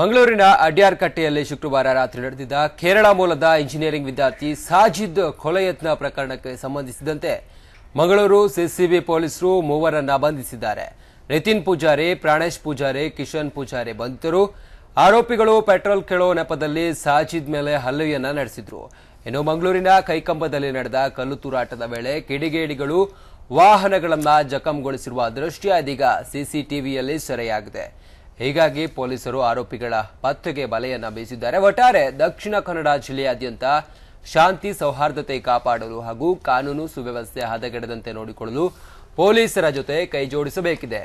ಮಂಗಳೂರಿನ ಅಡ್ಯಾರ್ಕಟ್ಟೆಯಲ್ಲಿ ಶುಕ್ರವಾರ ರಾತ್ರಿ ನಡೆದಿದ್ದ ಕೇರಳ ಮೂಲದ ಇಂಜಿನಿಯರಿಂಗ್ ವಿದ್ಯಾರ್ಥಿ ಸಾಜಿದ್ ಕೊಲೆಯತ್ನ ಪ್ರಕರಣಕ್ಕೆ ಸಂಬಂಧಿಸಿದಂತೆ ಮಂಗಳೂರು ಸಿಸಿಬಿ ಪೊಲೀಸರು ಮೂವರನ್ನ ಬಂಧಿಸಿದ್ದಾರೆ ನಿತಿನ್ ಪೂಜಾರಿ ಪ್ರಾಣೇಶ್ ಪೂಜಾರಿ ಕಿಶನ್ ಪೂಜಾರಿ ಬಂಧಿತರು ಆರೋಪಿಗಳು ಪೆಟ್ರೋಲ್ ಕೆಳೋ ನೆಪದಲ್ಲಿ ಸಾಜಿದ್ ಮೇಲೆ ಹಲ್ಲೆಯನ್ನ ನಡೆಸಿದ್ರು ಇನ್ನು ಮಂಗಳೂರಿನ ಕೈಕಂಬದಲ್ಲಿ ನಡೆದ ಕಲ್ಲು ತೂರಾಟದ ವೇಳೆ ಕಿಡಿಗೇಡಿಗಳು ವಾಹನಗಳನ್ನ ಜಖಂಗೊಳಿಸಿರುವ ದೃಶ್ಯ ಇದೀಗ ಸಿಸಿಟಿವಿಯಲ್ಲಿ ಸೆರೆಯಾಗಿದೆ ಹೀಗಾಗಿ ಪೊಲೀಸರು ಆರೋಪಿಗಳ ಪತ್ತೆಗೆ ಬಲೆಯನ್ನ ಬೀಸಿದ್ದಾರೆ ಒಟ್ಟಾರೆ ದಕ್ಷಿಣ ಕನ್ನಡ ಜಿಲ್ಲೆಯಾದ್ಯಂತ ಶಾಂತಿ ಸೌಹಾರ್ದತೆ ಕಾಪಾಡಲು ಹಾಗೂ ಕಾನೂನು ಸುವ್ಯವಸ್ಥೆ ಹದಗೆಡದಂತೆ ನೋಡಿಕೊಳ್ಳಲು ಪೊಲೀಸರ ಜೊತೆ ಕೈಜೋಡಿಸಬೇಕಿದೆ